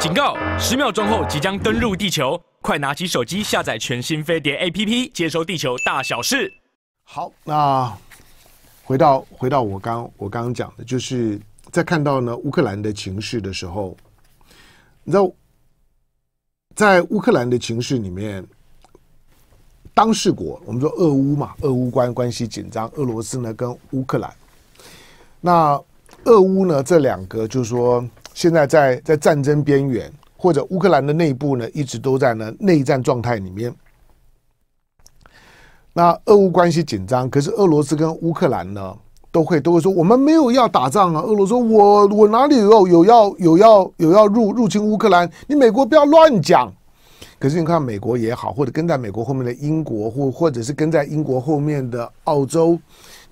警告！十秒钟后即将登陆地球，快拿起手机下载全新飞碟 A P P，接收地球大小事。好，那回到回到我刚我刚刚讲的，就是在看到呢乌克兰的情势的时候，你知道，在乌克兰的情势里面，当事国我们说俄乌嘛，俄乌关关系紧张，俄罗斯呢跟乌克兰，那俄乌呢这两个就是说。现在在在战争边缘，或者乌克兰的内部呢，一直都在呢内战状态里面。那俄乌关系紧张，可是俄罗斯跟乌克兰呢，都会都会说我们没有要打仗啊。俄罗斯，我我哪里有有要有要有要入入侵乌克兰？你美国不要乱讲。可是你看美国也好，或者跟在美国后面的英国，或或者是跟在英国后面的澳洲，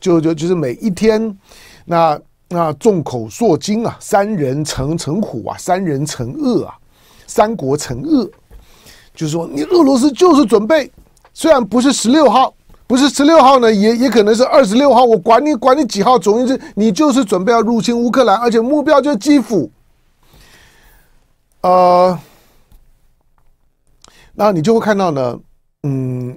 就就就是每一天那。那众口铄金啊，三人成成虎啊，三人成恶啊，三国成恶，就是说，你俄罗斯就是准备，虽然不是十六号，不是十六号呢，也也可能是二十六号，我管你管你几号，总之你就是准备要入侵乌克兰，而且目标就是基辅，呃，那你就会看到呢，嗯。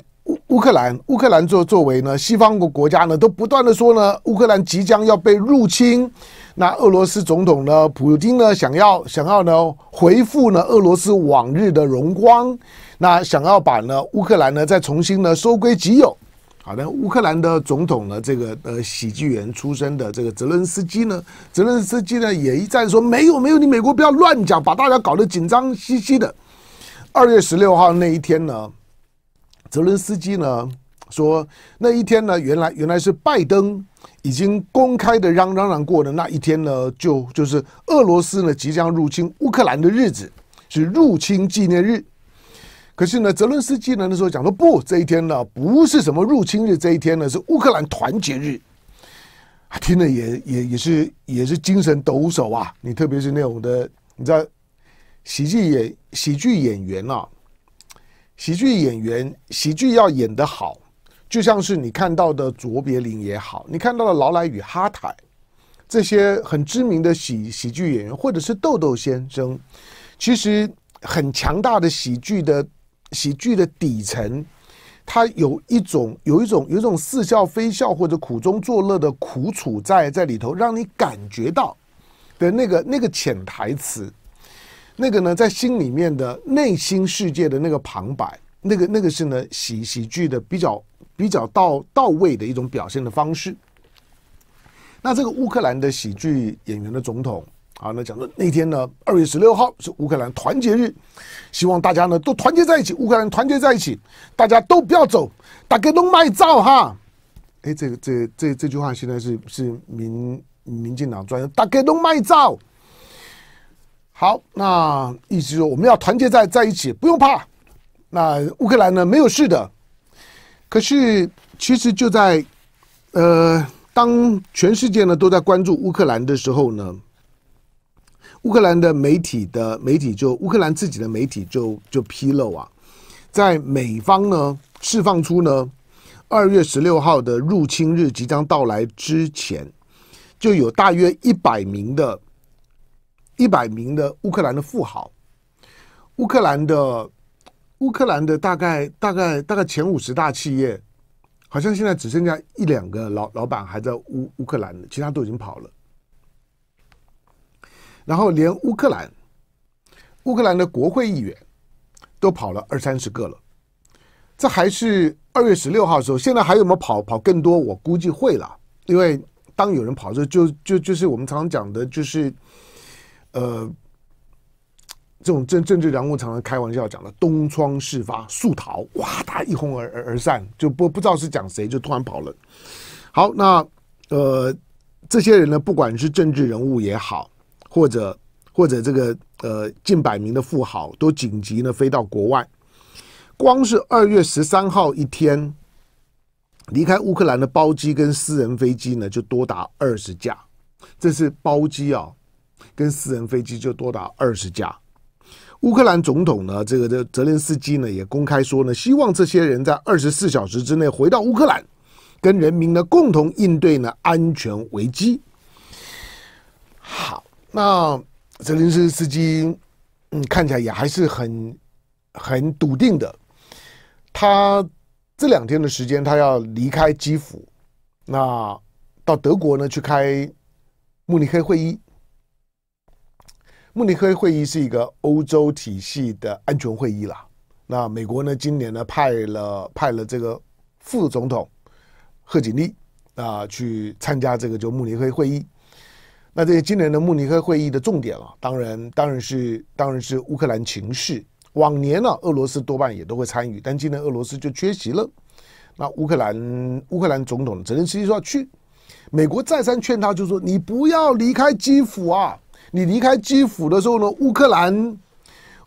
乌克兰，乌克兰作作为呢，西方国国家呢，都不断的说呢，乌克兰即将要被入侵。那俄罗斯总统呢，普京呢，想要想要呢，回复呢俄罗斯往日的荣光，那想要把呢乌克兰呢再重新呢收归己有。好，的，乌克兰的总统呢，这个呃喜剧人出身的这个泽伦斯基呢，泽伦斯基呢也一再说没有没有，你美国不要乱讲，把大家搞得紧张兮兮的。二月十六号那一天呢？泽伦斯基呢说那一天呢，原来原来是拜登已经公开的嚷嚷嚷过的那一天呢，就就是俄罗斯呢即将入侵乌克兰的日子，是入侵纪念日。可是呢，泽伦斯基呢那时候讲说不，这一天呢不是什么入侵日，这一天呢是乌克兰团结日。啊，听了也也也是也是精神抖擞啊！你特别是那种的，你知道喜剧演喜剧演员啊，喜剧演员，喜剧要演得好，就像是你看到的卓别林也好，你看到的劳莱与哈台，这些很知名的喜喜剧演员，或者是豆豆先生，其实很强大的喜剧的喜剧的底层，它有一种有一种有一种似笑非笑或者苦中作乐的苦楚在在里头，让你感觉到的那个那个潜台词。那个呢，在心里面的内心世界的那个旁白，那个那个是呢，喜喜剧的比较比较到到位的一种表现的方式。那这个乌克兰的喜剧演员的总统啊，那讲说那天呢，二月十六号是乌克兰团结日，希望大家呢都团结在一起，乌克兰团结在一起，大家都不要走，大家都卖照哈。哎，这个这这这句话现在是是民民进党专用，大家都卖照。好，那意思说我们要团结在在一起，不用怕。那乌克兰呢没有事的，可是其实就在呃，当全世界呢都在关注乌克兰的时候呢，乌克兰的媒体的媒体就乌克兰自己的媒体就就披露啊，在美方呢释放出呢二月十六号的入侵日即将到来之前，就有大约一百名的。一百名的乌克兰的富豪，乌克兰的乌克兰的大概大概大概前五十大企业，好像现在只剩下一两个老老板还在乌乌克兰，的，其他都已经跑了。然后连乌克兰乌克兰的国会议员都跑了二三十个了，这还是二月十六号的时候。现在还有没有跑跑更多？我估计会了，因为当有人跑的时候，就就就是我们常常讲的，就是。呃，这种政政治人物常常开玩笑讲的“东窗事发，速逃”，哇，大一哄而而而散，就不不知道是讲谁，就突然跑了。好，那呃，这些人呢，不管是政治人物也好，或者或者这个呃近百名的富豪，都紧急呢飞到国外。光是二月十三号一天离开乌克兰的包机跟私人飞机呢，就多达二十架。这是包机啊。跟私人飞机就多达二十架。乌克兰总统呢，这个这泽连斯基呢，也公开说呢，希望这些人在二十四小时之内回到乌克兰，跟人民呢共同应对呢安全危机。好，那泽连斯基嗯看起来也还是很很笃定的。他这两天的时间，他要离开基辅，那到德国呢去开慕尼黑会议。慕尼黑会议是一个欧洲体系的安全会议啦。那美国呢？今年呢派了派了这个副总统贺锦丽啊去参加这个就慕尼黑会议。那这今年的慕尼黑会议的重点啊，当然当然是当然是乌克兰情势。往年呢，俄罗斯多半也都会参与，但今年俄罗斯就缺席了。那乌克兰乌克兰总统泽连斯基说去，美国再三劝他就说你不要离开基辅啊。你离开基辅的时候呢，乌克兰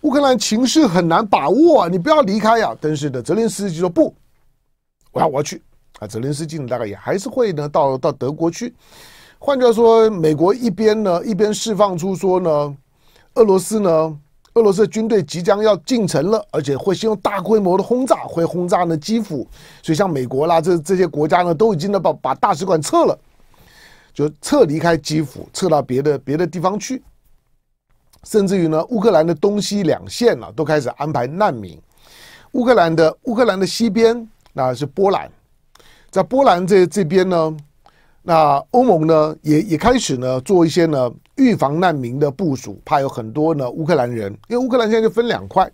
乌克兰情势很难把握，啊，你不要离开呀。但是呢，泽连斯基说不，我要我要去啊。泽连斯基大概也还是会呢，到到德国去。换句话说，美国一边呢一边释放出说呢，俄罗斯呢俄罗斯军队即将要进城了，而且会先用大规模的轰炸会轰炸呢基辅。所以像美国啦这这些国家呢，都已经呢把把大使馆撤了。就撤离开基辅，撤到别的别的地方去，甚至于呢，乌克兰的东西两线啊，都开始安排难民。乌克兰的乌克兰的西边那是波兰，在波兰这这边呢，那欧盟呢也也开始呢做一些呢预防难民的部署，怕有很多呢乌克兰人，因为乌克兰现在就分两块，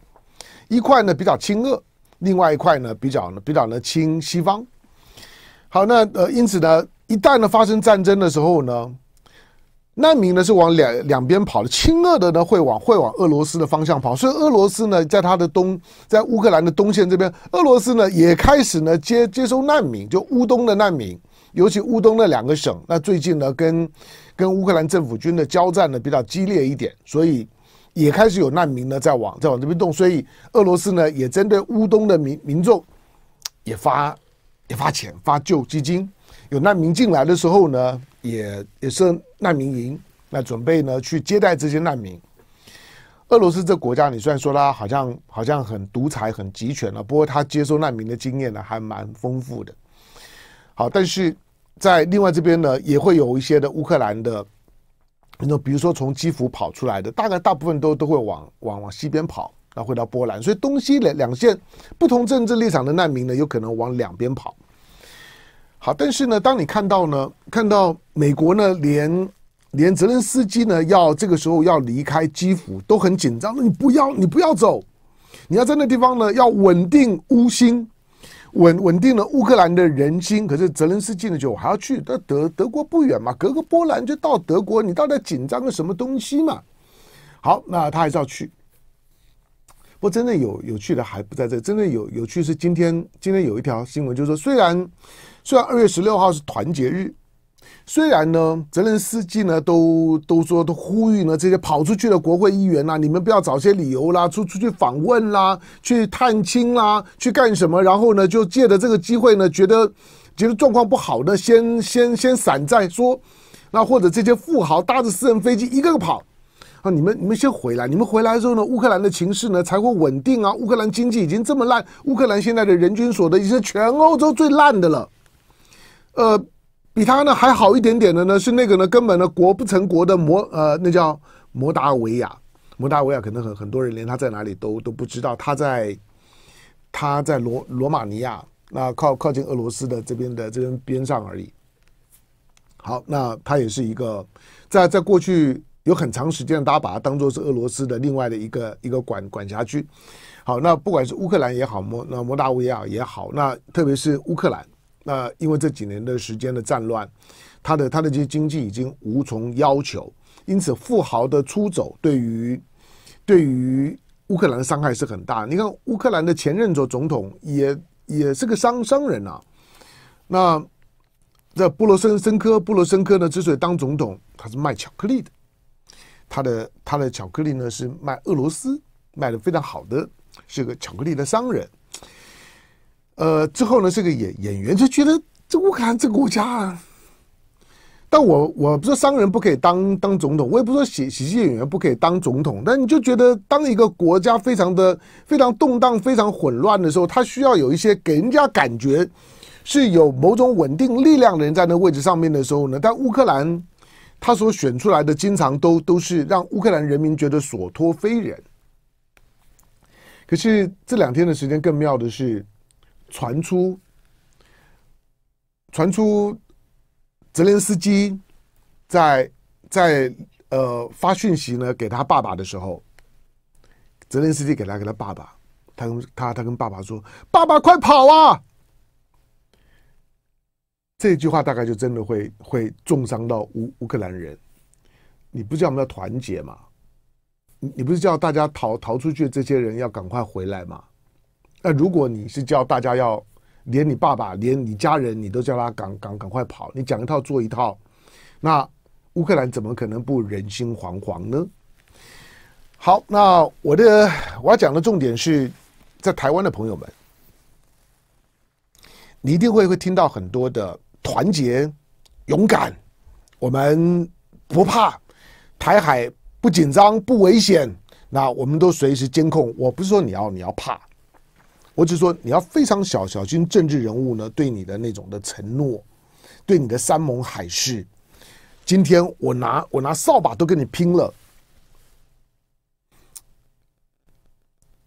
一块呢比较亲俄，另外一块呢比较呢比较呢亲西方。好，那呃，因此呢。一旦呢发生战争的时候呢，难民呢是往两两边跑的，亲俄的呢会往会往俄罗斯的方向跑，所以俄罗斯呢在他的东，在乌克兰的东线这边，俄罗斯呢也开始呢接接收难民，就乌东的难民，尤其乌东那两个省，那最近呢跟跟乌克兰政府军的交战呢比较激烈一点，所以也开始有难民呢在往在往这边动，所以俄罗斯呢也针对乌东的民民众，也发也发钱发救济金。有难民进来的时候呢，也也是难民营，那准备呢去接待这些难民。俄罗斯这国家，你虽然说它好像好像很独裁、很集权了，不过它接收难民的经验呢还蛮丰富的。好，但是在另外这边呢，也会有一些的乌克兰的，那比如说从基辅跑出来的，大概大部分都都会往往往西边跑，那回到波兰，所以东西两两线不同政治立场的难民呢，有可能往两边跑。好，但是呢，当你看到呢，看到美国呢，连连泽连斯基呢，要这个时候要离开基辅都很紧张。你不要，你不要走，你要在那地方呢，要稳定乌心，稳稳定了乌克兰的人心。可是泽连斯基呢，就我还要去，德德德国不远嘛，隔个波兰就到德国，你到底紧张个什么东西嘛？好，那他还是要去。不，真的有有趣的还不在这，真的有有趣是今天今天有一条新闻，就是说虽然。虽然二月十六号是团结日，虽然呢，泽连斯基呢都都说都呼吁呢，这些跑出去的国会议员呐，你们不要找些理由啦，出出去访问啦，去探亲啦，去干什么？然后呢，就借着这个机会呢，觉得觉得状况不好呢，先先先散再说。那或者这些富豪搭着私人飞机一个个跑啊，你们你们先回来，你们回来之后呢，乌克兰的情势呢才会稳定啊。乌克兰经济已经这么烂，乌克兰现在的人均所得也是全欧洲最烂的了。呃，比他呢还好一点点的呢，是那个呢，根本呢国不成国的摩呃，那叫摩达维亚。摩达维亚可能很很多人连他在哪里都都不知道，他在他在罗罗马尼亚，那靠靠近俄罗斯的这边的这边边上而已。好，那他也是一个在在过去有很长时间，大家把它当做是俄罗斯的另外的一个一个管管辖区。好，那不管是乌克兰也好，摩那摩达维亚也好，那特别是乌克兰。那因为这几年的时间的战乱，他的他的这些经济已经无从要求，因此富豪的出走对于对于乌克兰的伤害是很大。你看乌克兰的前任者总统也也是个商商人啊，那这布罗申申科，布罗申科呢之所以当总统，他是卖巧克力的，他的他的巧克力呢是卖俄罗斯卖的非常好的，是个巧克力的商人。呃，之后呢这个演演员，就觉得这乌克兰这个国家，啊，但我我不是商人，不可以当当总统，我也不说喜喜剧演员不可以当总统，但你就觉得当一个国家非常的非常动荡、非常混乱的时候，他需要有一些给人家感觉是有某种稳定力量的人在那位置上面的时候呢，但乌克兰他所选出来的经常都都是让乌克兰人民觉得所托非人。可是这两天的时间更妙的是。传出传出，泽连斯基在在呃发讯息呢给他爸爸的时候，泽连斯基给他给他爸爸，他跟他他跟爸爸说：“爸爸，快跑啊！”这句话大概就真的会会重伤到乌乌克兰人。你不是叫我们要团结吗？你你不是叫大家逃逃出去，这些人要赶快回来吗？那如果你是叫大家要连你爸爸、连你家人，你都叫他赶赶赶快跑，你讲一套做一套，那乌克兰怎么可能不人心惶惶呢？好，那我的我要讲的重点是在台湾的朋友们，你一定会会听到很多的团结、勇敢，我们不怕，台海不紧张、不危险，那我们都随时监控。我不是说你要你要怕。我只说，你要非常小小心政治人物呢，对你的那种的承诺，对你的山盟海誓。今天我拿我拿扫把都跟你拼了。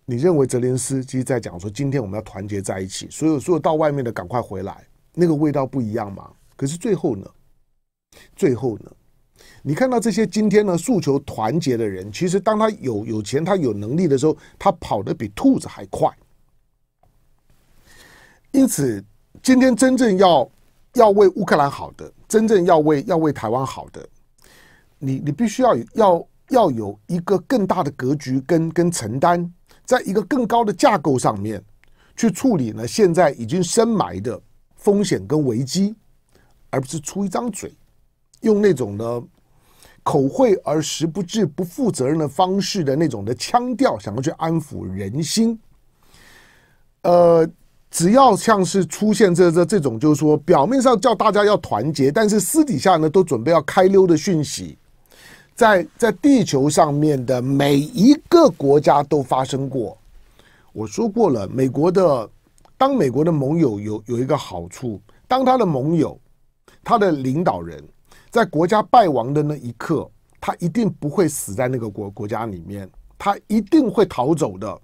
你认为泽连斯基在讲说，今天我们要团结在一起，所有所有到外面的赶快回来，那个味道不一样吗？可是最后呢，最后呢，你看到这些今天呢诉求团结的人，其实当他有有钱，他有能力的时候，他跑得比兔子还快。因此，今天真正要要为乌克兰好的，真正要为要为台湾好的，你你必须要要要有一个更大的格局跟跟承担，在一个更高的架构上面去处理呢现在已经深埋的风险跟危机，而不是出一张嘴，用那种呢。口惠而实不至、不负责任的方式的那种的腔调，想要去安抚人心，呃。只要像是出现这这这种，就是说表面上叫大家要团结，但是私底下呢都准备要开溜的讯息，在在地球上面的每一个国家都发生过。我说过了，美国的当美国的盟友有有一个好处，当他的盟友，他的领导人在国家败亡的那一刻，他一定不会死在那个国国家里面，他一定会逃走的，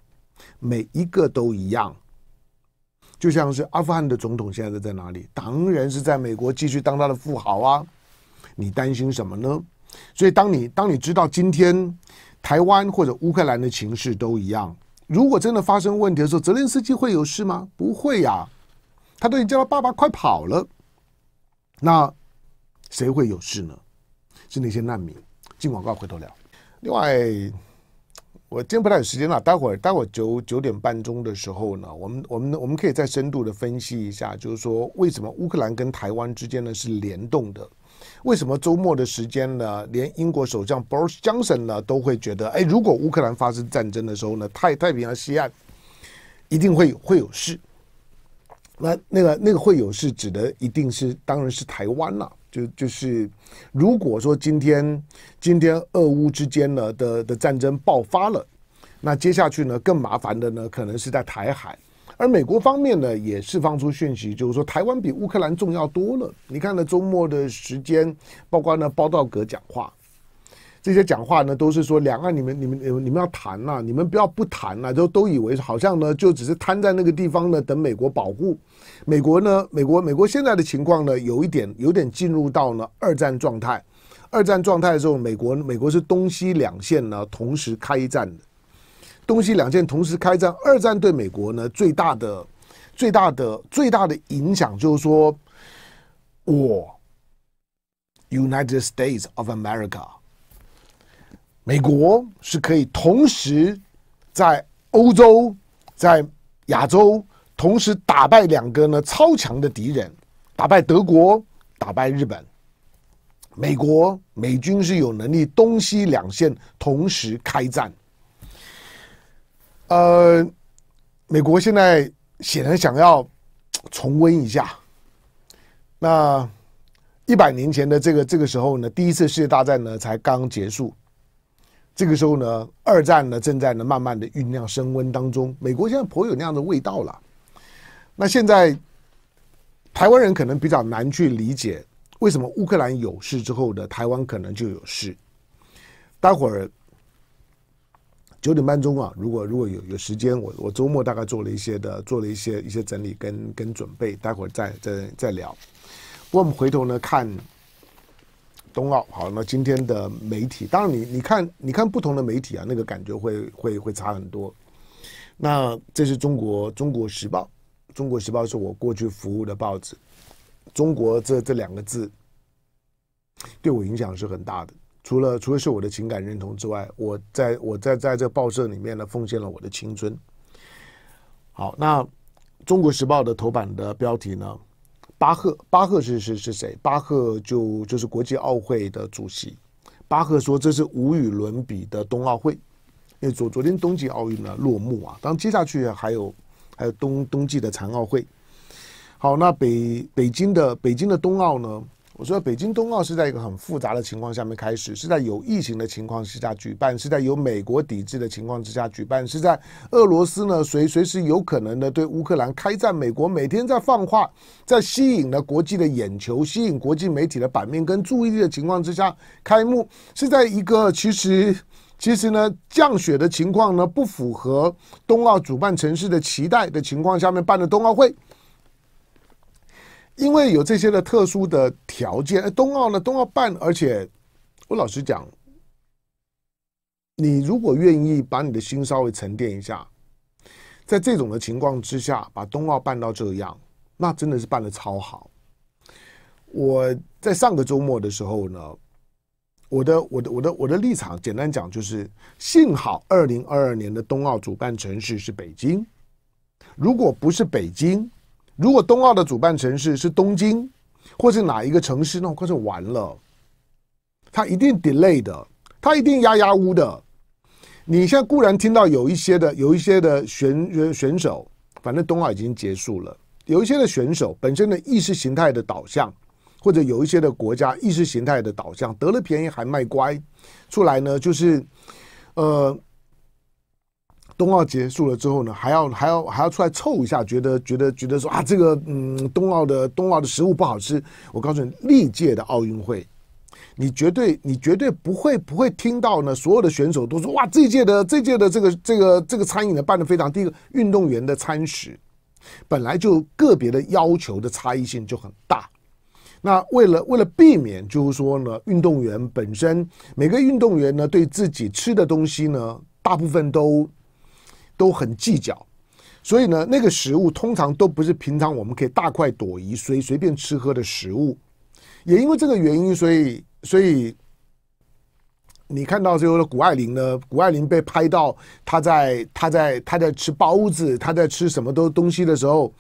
每一个都一样。就像是阿富汗的总统现在在哪里？当然是在美国继续当他的富豪啊！你担心什么呢？所以当你当你知道今天台湾或者乌克兰的情势都一样，如果真的发生问题的时候，泽连斯基会有事吗？不会呀，他都已经叫他爸爸快跑了。那谁会有事呢？是那些难民。进广告回头聊。另外。我今天不太有时间了，待会儿待会儿九九点半钟的时候呢，我们我们我们可以再深度的分析一下，就是说为什么乌克兰跟台湾之间呢是联动的？为什么周末的时间呢，连英国首相 Boris Johnson 呢都会觉得，哎，如果乌克兰发生战争的时候呢，太太平洋西岸一定会会有事。那那个那个会有事，指的一定是，当然是台湾了。就就是，如果说今天今天俄乌之间呢的的战争爆发了，那接下去呢更麻烦的呢可能是在台海，而美国方面呢也释放出讯息，就是说台湾比乌克兰重要多了。你看呢周末的时间，包括呢包道格讲话。这些讲话呢，都是说两岸，你们、你们、你们、要谈呐，你们不要不谈啊，都都以为好像呢，就只是瘫在那个地方呢，等美国保护。美国呢，美国，美国现在的情况呢，有一点，有点进入到呢二战状态。二战状态的时候，美国，美国是东西两线呢同时开战的。东西两线同时开战，二战对美国呢最大的、最大的、最大的影响就是说，我 United States of America。美国是可以同时在欧洲、在亚洲同时打败两个呢超强的敌人，打败德国，打败日本。美国美军是有能力东西两线同时开战。呃，美国现在显然想要重温一下那一百年前的这个这个时候呢，第一次世界大战呢才刚结束。这个时候呢，二战呢正在呢慢慢的酝酿升温当中，美国现在颇有那样的味道了。那现在台湾人可能比较难去理解，为什么乌克兰有事之后的台湾可能就有事。待会儿九点半钟啊，如果如果有有时间，我我周末大概做了一些的做了一些一些整理跟跟准备，待会儿再再再聊。我们回头呢看。冬奥好，那今天的媒体，当然你你看，你看不同的媒体啊，那个感觉会会会差很多。那这是中国《中国时报》，《中国时报》是我过去服务的报纸。中国这这两个字对我影响是很大的，除了除了是我的情感认同之外，我在我在在这报社里面呢，奉献了我的青春。好，那《中国时报》的头版的标题呢？巴赫，巴赫是是是谁？巴赫就就是国际奥会的主席。巴赫说：“这是无与伦比的冬奥会。”因为昨昨天冬季奥运呢落幕啊，当然接下去还有还有冬冬季的残奥会。好，那北北京的北京的冬奥呢？我说北京冬奥是在一个很复杂的情况下面开始，是在有疫情的情况之下举办，是在有美国抵制的情况之下举办，是在俄罗斯呢随随时有可能的对乌克兰开战，美国每天在放话，在吸引了国际的眼球，吸引国际媒体的版面跟注意力的情况之下开幕，是在一个其实其实呢降雪的情况呢不符合冬奥主办城市的期待的情况下面办的冬奥会。因为有这些的特殊的条件，冬奥呢，冬奥办，而且我老实讲，你如果愿意把你的心稍微沉淀一下，在这种的情况之下，把冬奥办到这样，那真的是办的超好。我在上个周末的时候呢，我的我的我的我的立场，简单讲就是，幸好二零二二年的冬奥主办城市是北京，如果不是北京。如果冬奥的主办城市是东京，或是哪一个城市，那快是完了。他一定 delay 的，他一定压压乌的。你现在固然听到有一些的、有一些的选选手，反正冬奥已经结束了。有一些的选手本身的意识形态的导向，或者有一些的国家意识形态的导向，得了便宜还卖乖，出来呢就是，呃。冬奥结束了之后呢，还要还要还要出来凑一下，觉得觉得觉得说啊，这个嗯，冬奥的冬奥的食物不好吃。我告诉你，历届的奥运会，你绝对你绝对不会不会听到呢，所有的选手都说哇，这届的这届的这个这个这个餐饮呢办的非常。第一个，运动员的餐食本来就个别的要求的差异性就很大。那为了为了避免，就是说呢，运动员本身每个运动员呢对自己吃的东西呢，大部分都。都很计较，所以呢，那个食物通常都不是平常我们可以大快朵颐、随随便吃喝的食物。也因为这个原因，所以，所以你看到最后的谷爱凌呢，谷爱凌被拍到她在她在她在吃包子，她在吃什么都东西的时候，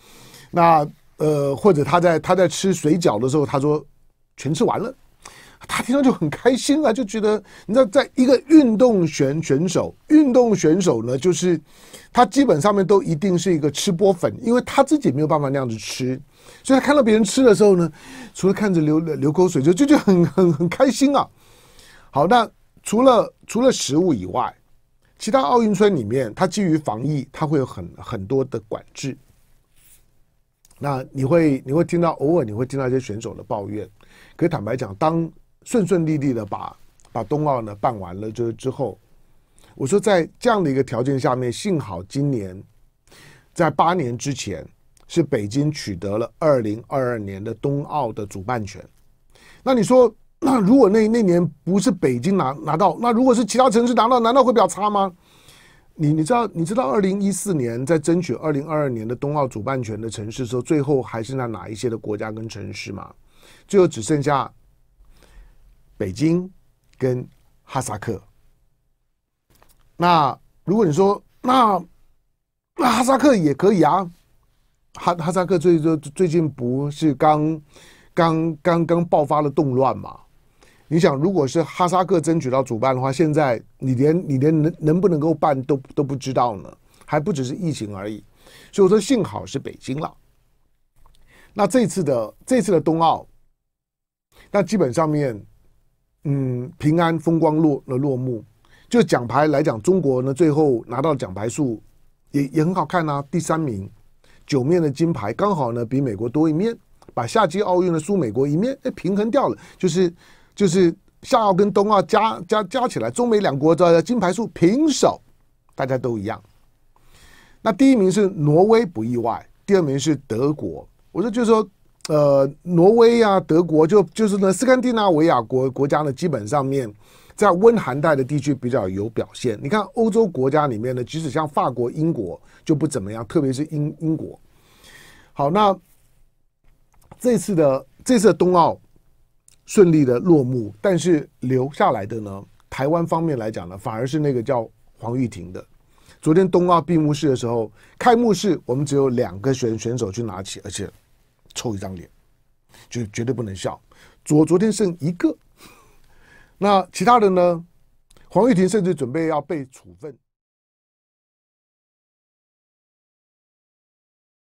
那呃或者她在她在吃水饺的时候，她说全吃完了。他听到就很开心啊，就觉得你知道，在一个运动选选手，运动选手呢，就是他基本上面都一定是一个吃播粉，因为他自己没有办法那样子吃，所以他看到别人吃的时候呢，除了看着流流口水，就就就很很很开心啊。好，那除了除了食物以外，其他奥运村里面，它基于防疫，它会有很很多的管制。那你会你会听到偶尔你会听到一些选手的抱怨，可以坦白讲，当顺顺利利的把把冬奥呢办完了，这之后，我说在这样的一个条件下面，幸好今年在八年之前是北京取得了二零二二年的冬奥的主办权。那你说，那 如果那那年不是北京拿拿到，那如果是其他城市拿到，难道会比较差吗？你你知道你知道二零一四年在争取二零二二年的冬奥主办权的城市时候，最后还剩下哪一些的国家跟城市吗？最后只剩下。北京，跟哈萨克。那如果你说那那哈萨克也可以啊，哈哈萨克最最最近不是刚刚刚刚爆发了动乱嘛？你想，如果是哈萨克争取到主办的话，现在你连你连能能不能够办都都不知道呢？还不只是疫情而已，所以我说幸好是北京了。那这次的这次的冬奥，那基本上面。嗯，平安风光落了落幕，就奖牌来讲，中国呢最后拿到奖牌数也也很好看啊，第三名，九面的金牌刚好呢比美国多一面，把夏季奥运的输美国一面哎平衡掉了，就是就是夏奥跟冬奥加加加起来，中美两国的金牌数平手，大家都一样。那第一名是挪威不意外，第二名是德国，我就就说。呃，挪威啊，德国就就是呢，斯堪的纳维亚国国家呢，基本上面在温寒带的地区比较有表现。你看欧洲国家里面呢，即使像法国、英国就不怎么样，特别是英英国。好，那这次的这次冬奥顺利的落幕，但是留下来的呢，台湾方面来讲呢，反而是那个叫黄玉婷的。昨天冬奥闭幕式的时候，开幕式我们只有两个选选手去拿起，而且。臭一张脸，就绝对不能笑。昨昨天剩一个，那其他的呢？黄玉婷甚至准备要被处分。